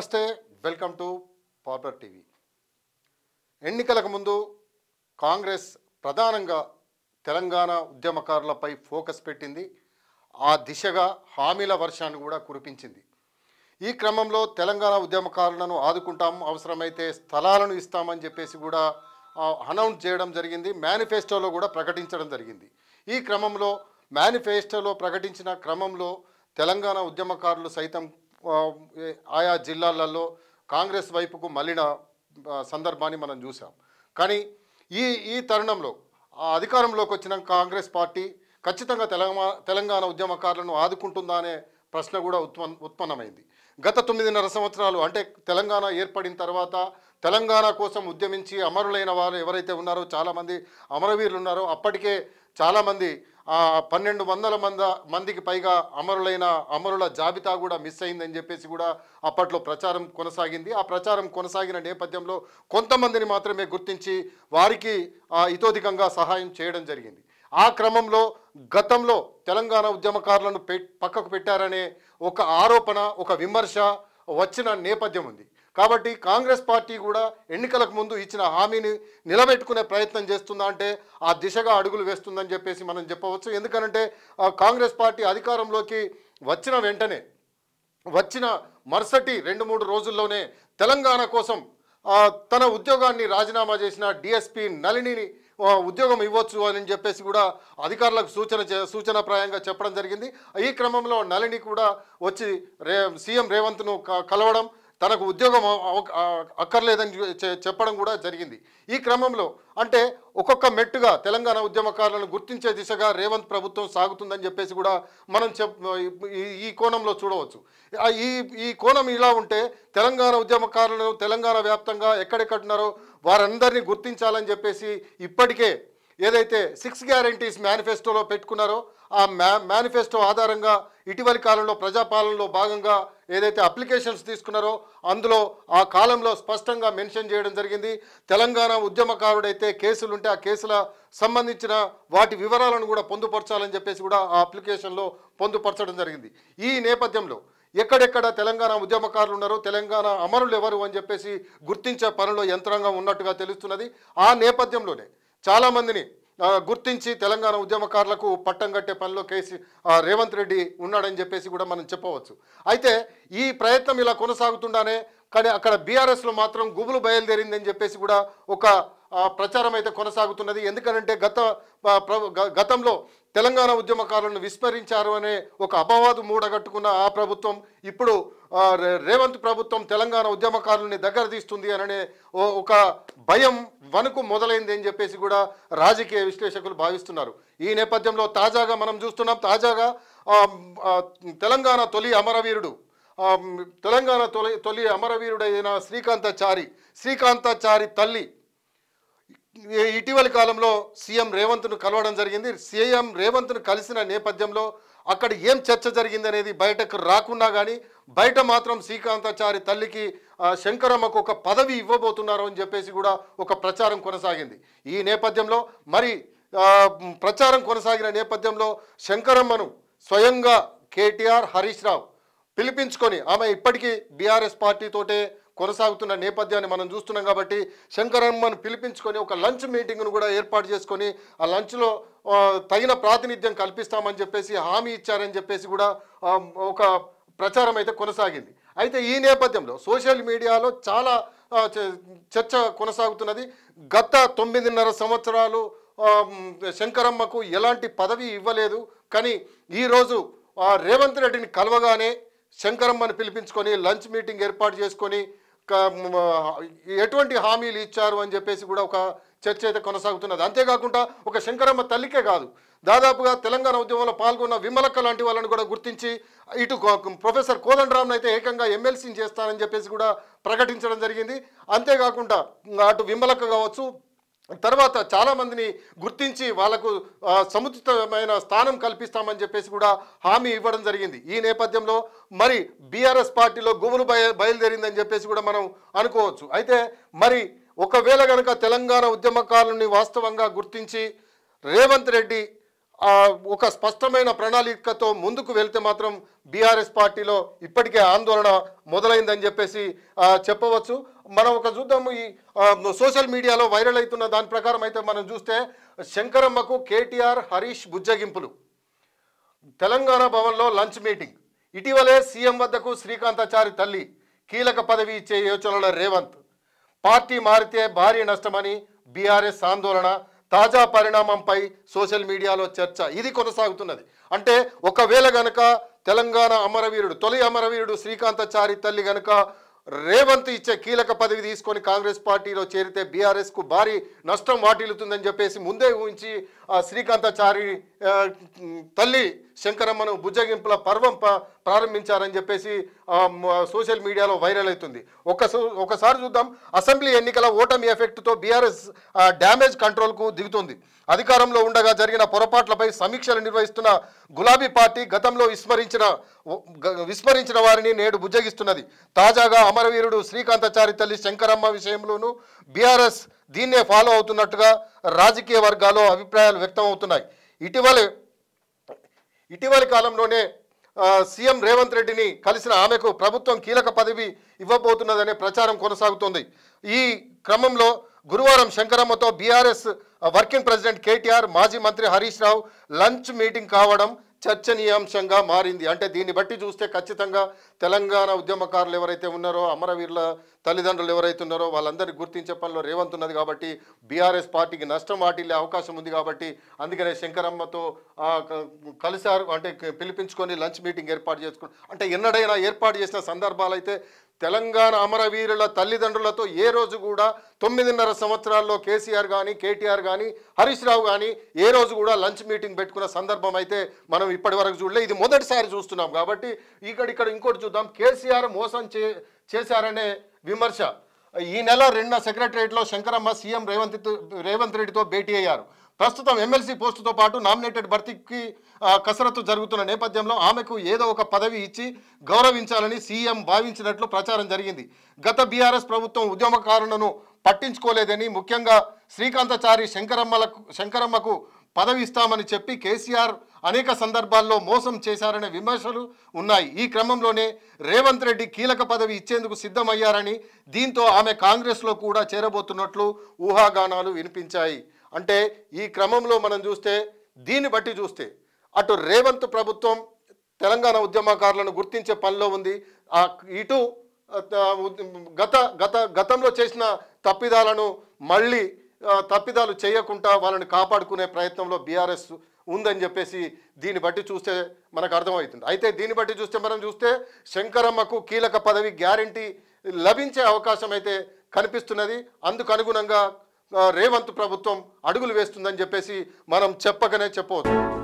నమస్తే welcome to popular TV ఎన్నికలకు ముందు కాంగ్రెస్ ప్రధానంగా తెలంగాణ ఉద్యమకారులపై ఫోకస్ పెట్టింది ఆ దిశగా హామీల వర్షాన్ని కూడా కురిపించింది ఈ క్రమంలో తెలంగాణ ఉద్యమకారులను ఆదుకుంటాం అవసరమైతే స్థలాలను ఇస్తామని చెప్పేసి కూడా అనౌన్స్ చేయడం జరిగింది మేనిఫెస్టోలో కూడా ప్రకటించడం జరిగింది ఈ క్రమంలో మేనిఫెస్టోలో ప్రకటించిన క్రమంలో తెలంగాణ ఉద్యమకారులు సైతం ఆయా జిల్లాలలో కాంగ్రెస్ వైపుకు మళ్ళిన సందర్భాన్ని మనం చూసాం కానీ ఈ ఈ తరుణంలో అధికారంలోకి వచ్చిన కాంగ్రెస్ పార్టీ ఖచ్చితంగా తెలంగాణ తెలంగాణ ఉద్యమకారులను ఆదుకుంటుందా అనే ప్రశ్న కూడా ఉత్పన్న ఉత్పన్నమైంది గత తొమ్మిదిన్నర సంవత్సరాలు అంటే తెలంగాణ ఏర్పడిన తర్వాత తెలంగాణ కోసం ఉద్యమించి అమరులైన వారు ఎవరైతే ఉన్నారో చాలామంది అమరవీరులు ఉన్నారో అప్పటికే చాలామంది పన్నెండు వందల మంద మందికి పైగా అమరులైన అమరుల జాబితా కూడా మిస్ అయిందని చెప్పేసి కూడా అప్పట్లో ప్రచారం కొనసాగింది ఆ ప్రచారం కొనసాగిన నేపథ్యంలో కొంతమందిని మాత్రమే గుర్తించి వారికి ఇతోధికంగా సహాయం చేయడం జరిగింది ఆ క్రమంలో గతంలో తెలంగాణ ఉద్యమకారులను పక్కకు పెట్టారనే ఒక ఆరోపణ ఒక విమర్శ వచ్చిన నేపథ్యం ఉంది కాబట్టి కాంగ్రెస్ పార్టీ కూడా ఎన్నికలకు ముందు ఇచ్చిన హామీని నిలబెట్టుకునే ప్రయత్నం చేస్తుందా అంటే ఆ దిశగా అడుగులు వేస్తుందని చెప్పేసి మనం చెప్పవచ్చు ఎందుకనంటే కాంగ్రెస్ పార్టీ అధికారంలోకి వచ్చిన వెంటనే వచ్చిన మరుసటి రెండు మూడు రోజుల్లోనే తెలంగాణ కోసం తన ఉద్యోగాన్ని రాజీనామా చేసిన డిఎస్పి నళినిని ఉద్యోగం ఇవ్వచ్చు అని చెప్పేసి కూడా అధికారులకు సూచన సూచనప్రాయంగా చెప్పడం జరిగింది ఈ క్రమంలో నళిని కూడా వచ్చి రే సీఎం రేవంత్ను కలవడం తనకు ఉద్యోగం అక్కర్లేదని చెప్పడం కూడా జరిగింది ఈ క్రమంలో అంటే ఒక్కొక్క మెట్టుగా తెలంగాణ ఉద్యమకారులను గుర్తించే దిశగా రేవంత్ ప్రభుత్వం సాగుతుందని చెప్పేసి కూడా మనం చెప్ ఈ కోణంలో చూడవచ్చు ఈ ఈ కోణం ఇలా ఉంటే తెలంగాణ ఉద్యమకారులను తెలంగాణ వ్యాప్తంగా ఎక్కడెక్కడున్నారో వారందరినీ గుర్తించాలని చెప్పేసి ఇప్పటికే ఏదైతే సిక్స్ గ్యారంటీస్ మేనిఫెస్టోలో పెట్టుకున్నారో ఆ మేనిఫెస్టో ఆధారంగా ఇటీవలి కాలంలో ప్రజాపాలనలో భాగంగా ఏదైతే అప్లికేషన్స్ తీసుకున్నారో అందులో ఆ కాలంలో స్పష్టంగా మెన్షన్ చేయడం జరిగింది తెలంగాణ ఉద్యమకారుడైతే కేసులుంటే ఆ కేసుల సంబంధించిన వాటి వివరాలను కూడా పొందుపరచాలని చెప్పేసి కూడా ఆ అప్లికేషన్లో పొందుపరచడం జరిగింది ఈ నేపథ్యంలో ఎక్కడెక్కడ తెలంగాణ ఉద్యమకారులు ఉన్నారో తెలంగాణ అమరులు ఎవరు అని చెప్పేసి గుర్తించే పనిలో యంత్రాంగం ఉన్నట్టుగా తెలుస్తున్నది ఆ నేపథ్యంలోనే చాలామందిని గుర్తించి తెలంగాణ ఉద్యమకారులకు పట్టం కట్టే పనిలో కేసీ రేవంత్ రెడ్డి ఉన్నాడని చెప్పేసి కూడా మనం చెప్పవచ్చు అయితే ఈ ప్రయత్నం ఇలా కొనసాగుతుండనే కానీ అక్కడ బీఆర్ఎస్లో మాత్రం గుబులు బయలుదేరిందని చెప్పేసి కూడా ఒక ప్రచారం అయితే కొనసాగుతున్నది ఎందుకనంటే గత గతంలో తెలంగాణ ఉద్యమకారులను విస్మరించారు అనే ఒక అపవాదు మూడగట్టుకున్న ఆ ప్రభుత్వం ఇప్పుడు రేవంత్ ప్రభుత్వం తెలంగాణ ఉద్యమకారుల్ని దగ్గర తీస్తుంది అననే ఒక భయం వణుకు మొదలైంది అని చెప్పేసి కూడా రాజకీయ విశ్లేషకులు భావిస్తున్నారు ఈ నేపథ్యంలో తాజాగా మనం చూస్తున్నాం తాజాగా తెలంగాణ తొలి అమరవీరుడు తెలంగాణ తొలి తొలి అమరవీరుడైన శ్రీకాంతాచారి శ్రీకాంతాచారి తల్లి ఇటీవలి కాలంలో సీఎం రేవంత్ను కలవడం జరిగింది సీఎం రేవంత్ను కలిసిన నేపథ్యంలో అక్కడ ఏం చర్చ జరిగిందనేది బయటకు రాకున్నా కానీ బయట మాత్రం శ్రీకాంతాచారి తల్లికి శంకరమ్మకు ఒక పదవి ఇవ్వబోతున్నారు అని చెప్పేసి కూడా ఒక ప్రచారం కొనసాగింది ఈ నేపథ్యంలో మరి ప్రచారం కొనసాగిన నేపథ్యంలో శంకరమ్మను స్వయంగా కేటీఆర్ హరీష్ రావు పిలిపించుకొని ఆమె ఇప్పటికీ బీఆర్ఎస్ పార్టీతోటే కొనసాగుతున్న నేపథ్యాన్ని మనం చూస్తున్నాం కాబట్టి శంకరమ్మను పిలిపించుకొని ఒక లంచ్ మీటింగ్ను కూడా ఏర్పాటు చేసుకొని ఆ లంచ్లో తగిన ప్రాతినిధ్యం కల్పిస్తామని చెప్పేసి హామీ ఇచ్చారని చెప్పేసి కూడా ఒక ప్రచారం అయితే కొనసాగింది అయితే ఈ నేపథ్యంలో సోషల్ మీడియాలో చాలా చర్చ కొనసాగుతున్నది గత తొమ్మిదిన్నర సంవత్సరాలు శంకరమ్మకు ఎలాంటి పదవి ఇవ్వలేదు కానీ ఈరోజు రేవంత్ రెడ్డిని కలవగానే శంకరమ్మను పిలిపించుకొని లంచ్ మీటింగ్ ఏర్పాటు చేసుకొని ఎటువంటి హామీలు ఇచ్చారు అని చెప్పేసి కూడా ఒక చర్చ అయితే కొనసాగుతున్నది అంతేకాకుండా ఒక శంకరమ్మ తల్లికే కాదు దాదాపుగా తెలంగాణ ఉద్యమంలో పాల్గొన్న విమలక్క లాంటి వాళ్ళని కూడా గుర్తించి ఇటు ప్రొఫెసర్ కోదండరామ్ను అయితే ఏకంగా ఎమ్మెల్సీని చేస్తానని చెప్పేసి కూడా ప్రకటించడం జరిగింది అంతేకాకుండా అటు విమలక్క కావచ్చు తర్వాత చాలామందిని గుర్తించి వాళ్లకు సముచితమైన స్థానం కల్పిస్తామని చెప్పేసి కూడా హామీ ఇవ్వడం జరిగింది ఈ నేపథ్యంలో మరి బీఆర్ఎస్ పార్టీలో బయ బయలుదేరిందని చెప్పేసి కూడా మనం అనుకోవచ్చు అయితే మరి ఒకవేళ కనుక తెలంగాణ ఉద్యమకారుని వాస్తవంగా గుర్తించి రేవంత్ రెడ్డి ఒక స్పష్టమైన ప్రణాళికతో ముందుకు వెళ్తే మాత్రం బీఆర్ఎస్ పార్టీలో ఇప్పటికే ఆందోళన మొదలైందని చెప్పేసి చెప్పవచ్చు మనం ఒక చూద్దాము ఈ సోషల్ మీడియాలో వైరల్ అవుతున్న దాని ప్రకారం అయితే మనం చూస్తే శంకరమ్మకు కేటీఆర్ హరీష్ బుజ్జగింపులు తెలంగాణ భవన్లో లంచ్ మీటింగ్ ఇటీవలే సీఎం వద్దకు శ్రీకాంతాచారి తల్లి కీలక పదవి ఇచ్చే యోచనల రేవంత్ పార్టీ మారితే భారీ నష్టమని బీఆర్ఎస్ ఆందోళన తాజా పరిణామంపై సోషల్ మీడియాలో చర్చ ఇది కొనసాగుతున్నది అంటే ఒకవేళ గనక తెలంగాణ అమరవీరుడు తొలి అమరవీరుడు శ్రీకాంతచారి తల్లి గనక రేవంత్ ఇచ్చే కీలక పదవి తీసుకొని కాంగ్రెస్ పార్టీలో చేరితే బీఆర్ఎస్కు భారీ నష్టం వాటిల్లుతుందని చెప్పేసి ముందే ఊహించి శ్రీకాంతాచారి తల్లి శంకరమ్మను భుజగింపుల పర్వం ప్రారంభించారని చెప్పేసి సోషల్ మీడియాలో వైరల్ అవుతుంది ఒక ఒకసారి చూద్దాం అసెంబ్లీ ఎన్నికల ఓటమి ఎఫెక్ట్తో బీఆర్ఎస్ డ్యామేజ్ కంట్రోల్కు దిగుతుంది అధికారంలో ఉండగా జరిగిన పొరపాట్లపై సమీక్షలు నిర్వహిస్తున్న గులాబీ పార్టీ గతంలో విస్మరించిన విస్మరించిన వారిని నేడు బుజ్జగిస్తున్నది తాజాగా అమరవీరుడు శ్రీకాంతాచారి తల్లి శంకరమ్మ విషయంలోనూ బీఆర్ఎస్ దీన్నే ఫాలో అవుతున్నట్టుగా రాజకీయ వర్గాల్లో అభిప్రాయాలు వ్యక్తం అవుతున్నాయి ఇటీవల ఇటీవలి కాలంలోనే సీఎం రేవంత్ రెడ్డిని కలిసిన ఆమెకు ప్రభుత్వం కీలక పదవి ఇవ్వబోతున్నదనే ప్రచారం కొనసాగుతోంది ఈ క్రమంలో గురువారం శంకరమ్మతో బీఆర్ఎస్ వర్కింగ్ ప్రెసిడెంట్ కేటీఆర్ మాజీ మంత్రి హరీష్ రావు లంచ్ మీటింగ్ కావడం చర్చనీయాంశంగా మారింది అంటే దీన్ని బట్టి చూస్తే ఖచ్చితంగా తెలంగాణ ఉద్యమకారులు ఎవరైతే ఉన్నారో అమరవీరుల తల్లిదండ్రులు ఎవరైతే ఉన్నారో వాళ్ళందరినీ గుర్తించే పనిలో రేవంత్ ఉన్నది కాబట్టి బీఆర్ఎస్ పార్టీకి నష్టం వాటిల్లే అవకాశం ఉంది కాబట్టి అందుకనే శంకరమ్మతో కలిశారు అంటే పిలిపించుకొని లంచ్ మీటింగ్ ఏర్పాటు చేసుకుని అంటే ఎన్నడైనా ఏర్పాటు చేసిన సందర్భాలు తెలంగాణ అమరవీరుల తల్లిదండ్రులతో ఏ రోజు కూడా తొమ్మిదిన్నర సంవత్సరాల్లో కేసీఆర్ కానీ కేటీఆర్ కానీ హరీష్ రావు కానీ ఏ రోజు కూడా లంచ్ మీటింగ్ పెట్టుకున్న సందర్భం అయితే మనం ఇప్పటి వరకు చూడలే ఇది మొదటిసారి చూస్తున్నాం కాబట్టి ఇక్కడ ఇక్కడ ఇంకోటి చూద్దాం కేసీఆర్ మోసం చే చేశారనే విమర్శ ఈ నెల రెండు సెక్రటరియట్లో శంకరమ్మ సీఎం రేవంత్ రేవంత్ రెడ్డితో భేటీ అయ్యారు ప్రస్తుతం ఎమ్మెల్సీ పోస్టుతో పాటు నామినేటెడ్ భర్తీకి కసరత్తు జరుగుతున్న నేపథ్యంలో ఆమెకు ఏదో ఒక పదవి ఇచ్చి గౌరవించాలని సీఎం భావించినట్లు ప్రచారం జరిగింది గత బీఆర్ఎస్ ప్రభుత్వం ఉద్యమకారులను పట్టించుకోలేదని ముఖ్యంగా శ్రీకాంతచారి శంకరమ్మలకు శంకరమ్మకు పదవి ఇస్తామని చెప్పి కేసీఆర్ అనేక సందర్భాల్లో మోసం చేశారనే విమర్శలు ఉన్నాయి ఈ క్రమంలోనే రేవంత్ రెడ్డి కీలక పదవి ఇచ్చేందుకు సిద్ధమయ్యారని దీంతో ఆమె కాంగ్రెస్లో కూడా చేరబోతున్నట్లు ఊహాగానాలు వినిపించాయి అంటే ఈ క్రమంలో మనం చూస్తే దీన్ని బట్టి చూస్తే అటు రేవంత్ ప్రభుత్వం తెలంగాణ ఉద్యమకారులను గుర్తించే పనిలో ఉంది ఇటు గత గత గతంలో చేసిన తప్పిదాలను మళ్ళీ తప్పిదాలు చేయకుండా వాళ్ళని కాపాడుకునే ప్రయత్నంలో బీఆర్ఎస్ ఉందని చెప్పేసి దీన్ని బట్టి చూస్తే మనకు అర్థమవుతుంది అయితే దీన్ని బట్టి చూస్తే మనం చూస్తే శంకరమ్మకు కీలక పదవి గ్యారంటీ లభించే అవకాశం అయితే కనిపిస్తున్నది అందుకు అనుగుణంగా రేవంత్ ప్రభుత్వం అడుగులు వేస్తుందని చెప్పేసి మనం చెప్పకనే చెప్పవచ్చు